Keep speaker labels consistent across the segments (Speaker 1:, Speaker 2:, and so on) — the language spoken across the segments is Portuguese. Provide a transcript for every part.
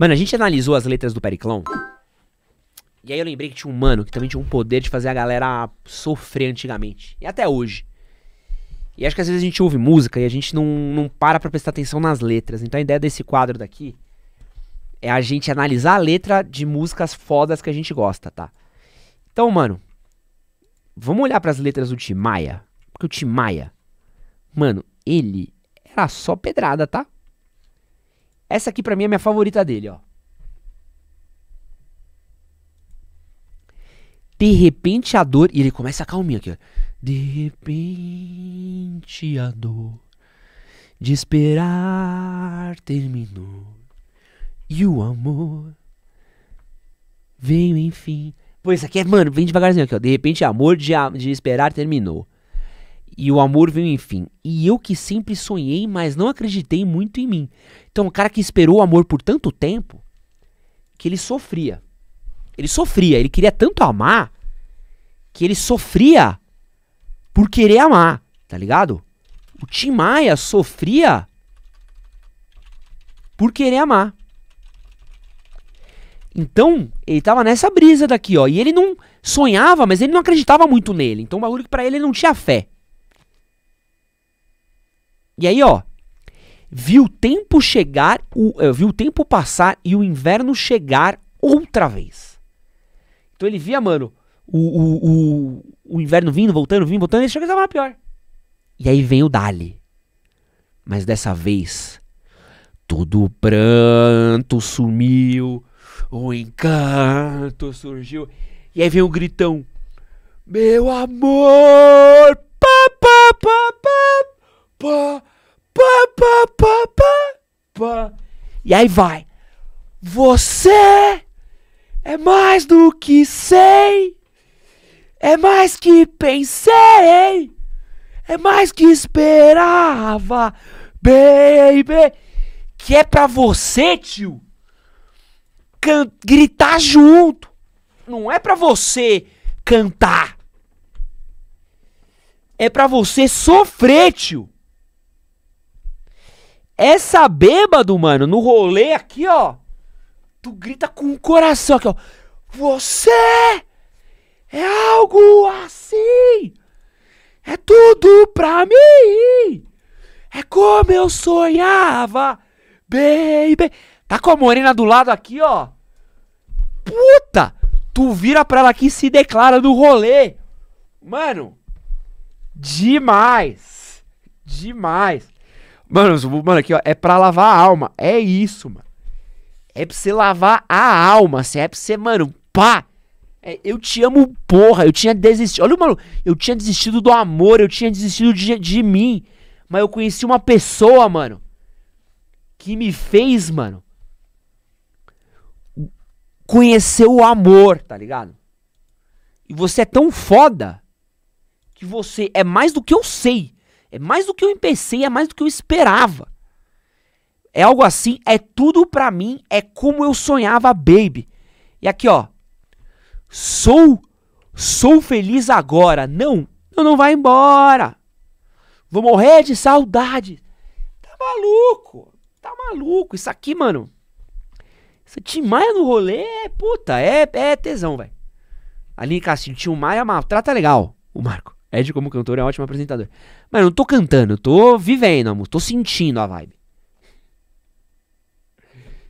Speaker 1: Mano, a gente analisou as letras do Periclão. E aí eu lembrei que tinha um mano que também tinha um poder de fazer a galera sofrer antigamente. E até hoje. E acho que às vezes a gente ouve música e a gente não, não para pra prestar atenção nas letras. Então a ideia desse quadro daqui é a gente analisar a letra de músicas fodas que a gente gosta, tá? Então, mano, vamos olhar para as letras do Tim Maia. Porque o Tim Maia, mano, ele era só pedrada, tá? Essa aqui para mim é a minha favorita dele, ó. De repente a dor. E ele começa a calminha aqui, ó. De repente a dor de esperar terminou. E o amor veio enfim. Pô, isso aqui é, mano, vem devagarzinho aqui, ó. De repente amor de, de esperar terminou. E o amor veio enfim. E eu que sempre sonhei, mas não acreditei muito em mim. Então, o cara que esperou o amor por tanto tempo que ele sofria. Ele sofria, ele queria tanto amar que ele sofria por querer amar, tá ligado? O Tim Maia sofria por querer amar. Então, ele tava nessa brisa daqui, ó. E ele não sonhava, mas ele não acreditava muito nele. Então, o bagulho que pra ele, ele não tinha fé. E aí, ó, viu o tempo chegar, o, eh, viu o tempo passar e o inverno chegar outra vez. Então ele via, mano, o, o, o, o inverno vindo, voltando, vindo, voltando, ele chega que tava pior. E aí vem o Dali. Mas dessa vez, todo o pranto sumiu, o encanto surgiu. E aí vem o gritão: Meu amor! Pá, pá, pá, pá, pá. Pá, pá, pá, pá, pá. E aí vai. Você é mais do que sei. É mais que pensei. É mais que esperava. Baby. Que é pra você, tio. Can gritar junto. Não é pra você cantar. É pra você sofrer, tio. Essa bêbado, mano, no rolê aqui, ó. Tu grita com o coração aqui, ó. Você é algo assim. É tudo pra mim. É como eu sonhava, baby. Tá com a morena do lado aqui, ó. Puta! Tu vira pra ela aqui e se declara no rolê. Mano, demais. Demais. Mano, mano, aqui, ó, é pra lavar a alma. É isso, mano. É pra você lavar a alma, assim, é pra você, mano, pá! É, eu te amo, porra, eu tinha desistido. Olha, mano, eu tinha desistido do amor, eu tinha desistido de, de mim. Mas eu conheci uma pessoa, mano, que me fez, mano, conhecer o amor, tá ligado? E você é tão foda que você é mais do que eu sei. É mais do que eu pensei, é mais do que eu esperava. É algo assim, é tudo pra mim, é como eu sonhava, baby. E aqui, ó. Sou, sou feliz agora. Não, não, não vai embora. Vou morrer de saudade. Tá maluco? Tá maluco? Isso aqui, mano. Essa Tim é Maia no rolê é, puta, é, é tesão, velho. Ali em Castilho, Tim Maia maltrata é legal, o Marco. Ed, como cantor, é um ótimo apresentador. Mas eu não tô cantando, eu tô vivendo a música, tô sentindo a vibe.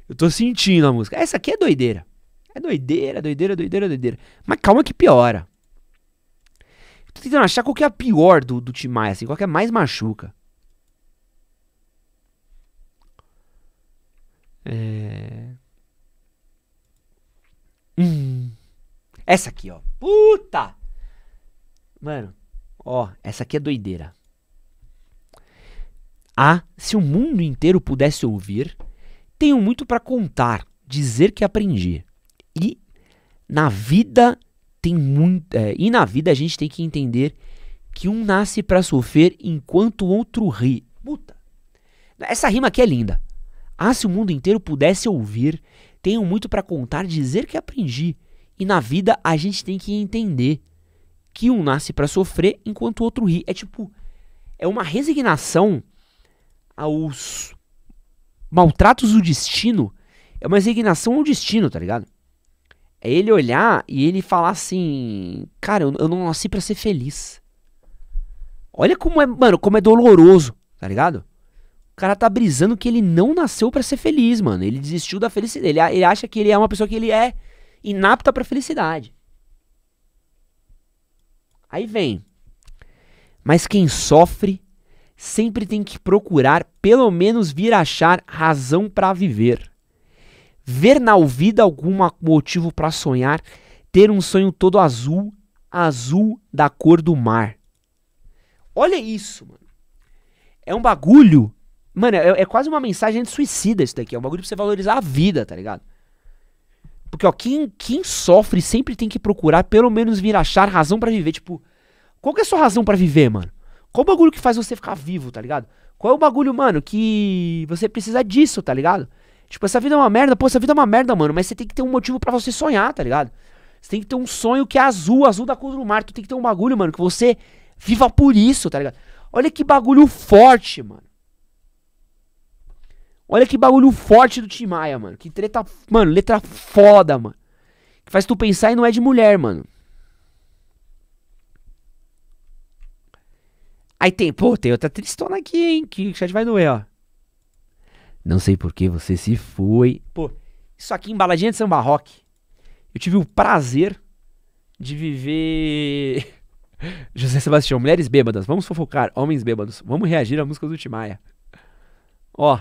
Speaker 1: Eu tô sentindo a música. Essa aqui é doideira. É doideira, doideira, doideira, doideira. Mas calma que piora. tô tentando achar qual que é a pior do, do Tim Maia, assim, qual que é mais machuca. É... Hum. Essa aqui, ó. Puta! Mano, Ó, essa aqui é doideira. Ah, se o mundo inteiro pudesse ouvir, tenho muito para contar, dizer que aprendi. E na vida tem muito, é, e na vida a gente tem que entender que um nasce para sofrer enquanto o outro ri. Puta. Essa rima aqui é linda. Ah, se o mundo inteiro pudesse ouvir, tenho muito para contar, dizer que aprendi. E na vida a gente tem que entender que um nasce para sofrer enquanto o outro ri. É tipo, é uma resignação aos maltratos do destino. É uma resignação ao destino, tá ligado? É ele olhar e ele falar assim: Cara, eu, eu não nasci para ser feliz. Olha como é, mano, como é doloroso, tá ligado? O cara tá brisando que ele não nasceu para ser feliz, mano. Ele desistiu da felicidade. Ele, ele acha que ele é uma pessoa que ele é inapta pra felicidade. Aí vem. Mas quem sofre sempre tem que procurar, pelo menos vir achar razão para viver. Ver na vida algum motivo para sonhar, ter um sonho todo azul, azul da cor do mar. Olha isso, mano. É um bagulho. Mano, é, é quase uma mensagem de suicida isso daqui. É um bagulho pra você valorizar a vida, tá ligado? Porque, ó, quem, quem sofre sempre tem que procurar pelo menos vir achar razão para viver. Tipo, qual que é a sua razão para viver, mano? Qual o bagulho que faz você ficar vivo, tá ligado? Qual é o bagulho, mano, que você precisa disso, tá ligado? Tipo, essa vida é uma merda, pô, essa vida é uma merda, mano, mas você tem que ter um motivo para você sonhar, tá ligado? Você tem que ter um sonho que é azul, azul da cor do mar. Tu tem que ter um bagulho, mano, que você viva por isso, tá ligado? Olha que bagulho forte, mano. Olha que bagulho forte do Tim Maia, mano. Que treta, mano, letra foda, mano. Que faz tu pensar e não é de mulher, mano. Aí tem, pô, tem outra tristona aqui, hein? Que o chat vai doer, ó. Não sei por que você se foi. Pô, isso aqui embaladinha de samba rock. Eu tive o prazer de viver. José Sebastião, mulheres bêbadas, vamos fofocar, homens bêbados, vamos reagir à música do Timaya. Ó.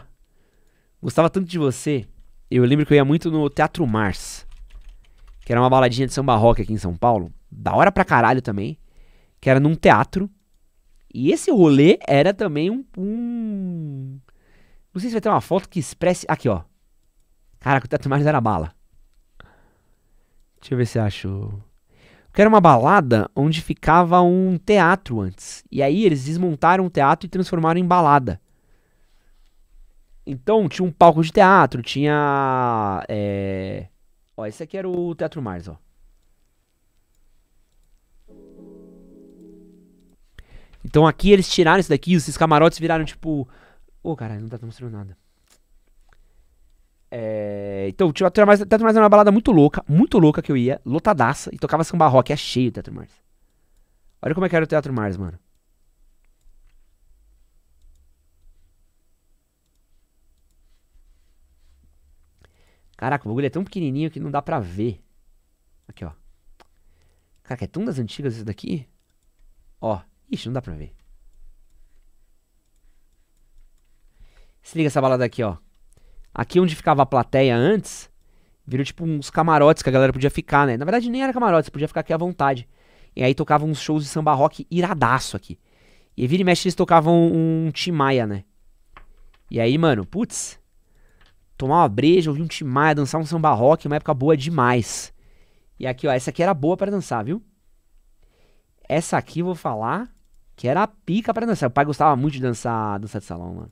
Speaker 1: Gostava tanto de você. Eu lembro que eu ia muito no Teatro Mars, que era uma baladinha de samba rock aqui em São Paulo. Da hora pra caralho também. Que era num teatro. E esse rolê era também um. um... Não sei se vai ter uma foto que expresse. Aqui, ó. Caraca, o Teatro Mars era bala. Deixa eu ver se eu acho. que era uma balada onde ficava um teatro antes. E aí eles desmontaram o teatro e transformaram em balada. Então tinha um palco de teatro, tinha. É... Ó, esse aqui era o Teatro Mars, ó. Então aqui eles tiraram isso daqui, esses camarotes viraram tipo. Ô, oh, caralho, não tá mostrando nada. É... Então, o Teatro Mars, Teatro Mars era uma balada muito louca, muito louca que eu ia, lotadaça, e tocava samba rock, é cheio o Teatro Mars. Olha como é que era o Teatro Mars, mano. Caraca, o bagulho é tão pequenininho que não dá pra ver. Aqui, ó. Caraca, é tão das antigas isso daqui. Ó. Ixi, não dá pra ver. Se liga essa balada aqui, ó. Aqui onde ficava a plateia antes, virou tipo uns camarotes que a galera podia ficar, né? Na verdade nem era camarotes, podia ficar aqui à vontade. E aí tocavam uns shows de samba rock iradaço aqui. E vira e mexe eles tocavam um Timaya, né? E aí, mano, putz, tomar uma breja, ouvir um timar, dançar um samba rock, uma época boa demais. E aqui, ó, essa aqui era boa para dançar, viu? Essa aqui vou falar que era a pica para dançar. O pai gostava muito de dançar, dança de salão, mano.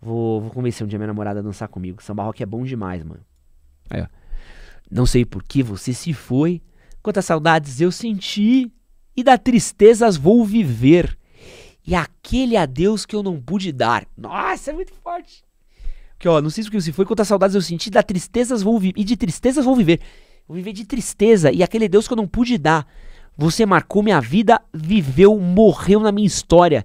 Speaker 1: Vou, vou convencer um dia minha namorada a dançar comigo. Samba rock é bom demais, mano. Aí, ó. Não sei por que você se foi. Quantas saudades eu senti e da tristezas vou viver. E aquele adeus que eu não pude dar. Nossa, é muito forte. Que ó, não sei o que se foi, quantas saudades eu senti, da tristezas vou viver. E de tristezas vou viver. Vou viver de tristeza. E aquele Deus que eu não pude dar. Você marcou minha vida, viveu, morreu na minha história.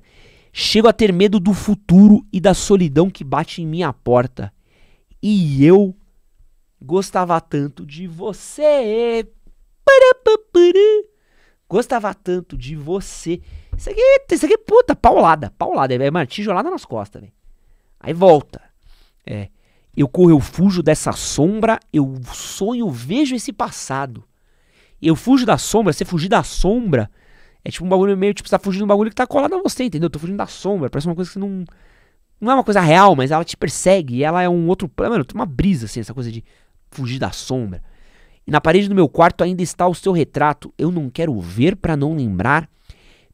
Speaker 1: Chego a ter medo do futuro e da solidão que bate em minha porta. E eu gostava tanto de você. Gostava tanto de você. Isso aqui, isso aqui é puta, paulada, paulada. É, é lá nas costas, velho. Aí volta. É. Eu corro, eu fujo dessa sombra, eu sonho, vejo esse passado. Eu fujo da sombra, você fugir da sombra é tipo um bagulho meio, tipo, você tá fugindo de um bagulho que tá colado a você, entendeu? Eu tô fugindo da sombra, parece uma coisa que não. Não é uma coisa real, mas ela te persegue, e ela é um outro plano. Mano, tem uma brisa, assim, essa coisa de fugir da sombra. E na parede do meu quarto ainda está o seu retrato. Eu não quero ver para não lembrar.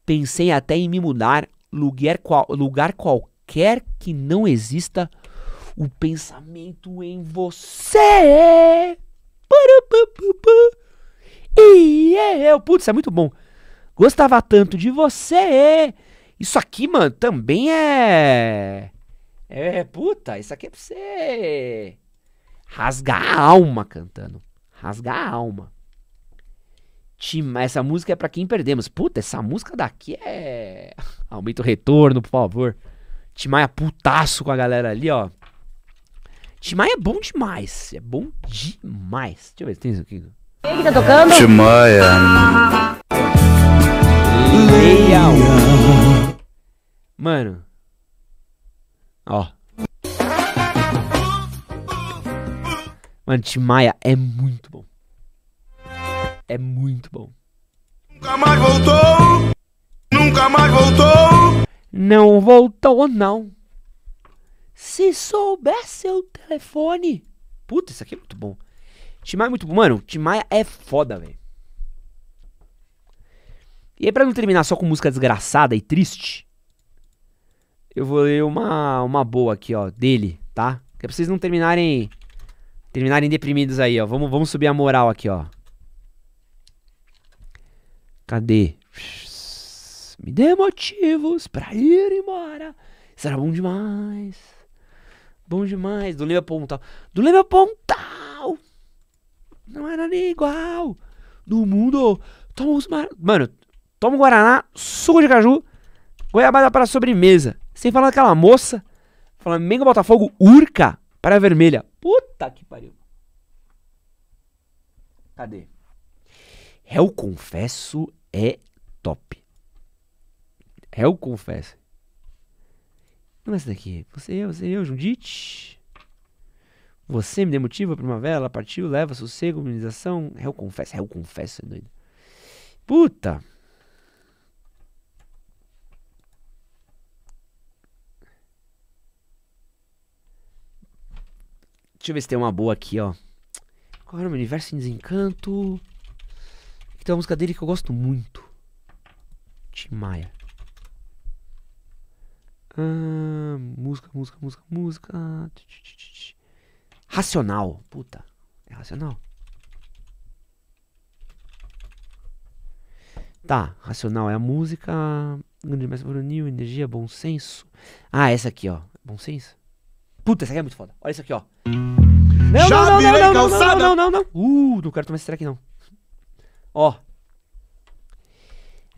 Speaker 1: Pensei até em me mudar, lugar, qual, lugar qualquer que não exista o pensamento em você. E eu, é, é, putz, é muito bom. Gostava tanto de você. Isso aqui, mano, também é. É, puta, isso aqui é pra você rasgar a alma cantando. Rasgar a alma. Essa música é para quem perdemos. Puta, essa música daqui é. Aumenta o retorno, por favor. Timaya putaço com a galera ali, ó. Timaya é bom demais. É bom demais. Deixa eu ver se tem isso aqui. Quem que tá tocando? Timaya. É- Leia. Mano. Ó. Mano, Timaya é muito bom. É muito bom. Nunca mais voltou. Nunca mais voltou. Não voltou, não. Se soubesse o telefone. Puta, isso aqui é muito bom. Timaya é muito bom. Mano, Timaya é foda, velho. E aí, pra não terminar só com música desgraçada e triste, eu vou ler uma, uma boa aqui, ó, dele, tá? Que é pra vocês não terminarem. Terminarem deprimidos aí, ó. Vamos, vamos subir a moral aqui, ó. Cadê? Me dê motivos pra ir embora. Será bom demais. Bom demais, do Liverpool um tal. Do Liverpool um tal! Não era nem igual! Do mundo! Toma os mar... Mano, toma o Guaraná, suco de caju, goiabada para sobremesa. Sem falar daquela moça, Flamengo Botafogo, Urca, para a vermelha. Puta que pariu. Cadê? o Confesso é top. o Confesso. Não é essa daqui. Você, eu, você, eu, Jundit Você me demotiva primavera, ela partiu, leva, sossego, humanização. Eu confesso, eu confesso, é doido. Puta! Deixa eu ver se tem uma boa aqui, ó. Qual era é o Universo em Desencanto? tem uma música dele que eu gosto muito. Tim Maia. Ah, música, música, música, música. Racional. Puta. É racional. Tá, racional é a música. Grande mestre varonil, energia, bom senso. Ah, essa aqui, ó. Bom senso? Puta, essa aqui é muito foda. Olha isso aqui, ó. Não, Já não, não, não, não, não, não, não, não, não, não. Uh, não quero tomar esse track, não. Ó.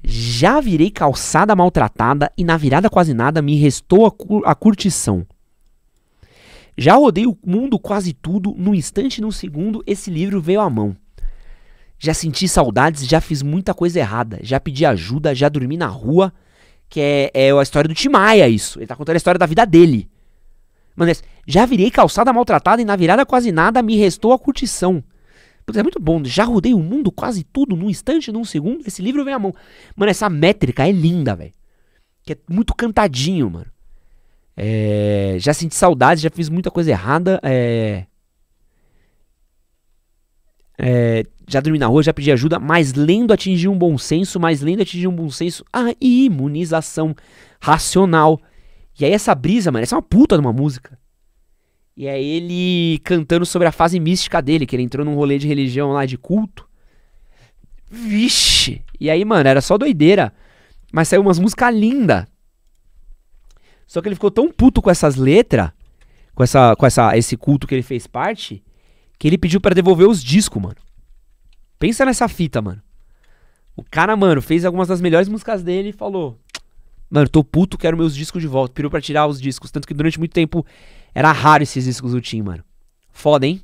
Speaker 1: Já virei calçada maltratada e na virada quase nada me restou a, cur a curtição. Já rodei o mundo quase tudo, num instante, num segundo, esse livro veio à mão. Já senti saudades, já fiz muita coisa errada, já pedi ajuda, já dormi na rua, que é, é a história do Timaya isso. Ele tá contando a história da vida dele. Mano, já virei calçada maltratada e na virada quase nada me restou a curtição é muito bom. Já rodei o mundo quase tudo num instante, num segundo. Esse livro vem à mão. Mano, essa métrica é linda, velho. Que é muito cantadinho, mano. É... Já senti saudade, já fiz muita coisa errada. É... É... Já dormi na rua, já pedi ajuda, mas lendo atingir um bom senso, mas lendo atingir um bom senso, ah imunização racional. E aí essa brisa, mano, essa é uma puta de uma música. E é ele cantando sobre a fase mística dele, que ele entrou num rolê de religião lá de culto. Vixe! E aí, mano, era só doideira. Mas saiu umas músicas lindas. Só que ele ficou tão puto com essas letras, com, essa, com essa, esse culto que ele fez parte, que ele pediu para devolver os discos, mano. Pensa nessa fita, mano. O cara, mano, fez algumas das melhores músicas dele e falou: Mano, tô puto, quero meus discos de volta. Pirou pra tirar os discos. Tanto que durante muito tempo era raro esses discos do Tim, mano. Foda, hein?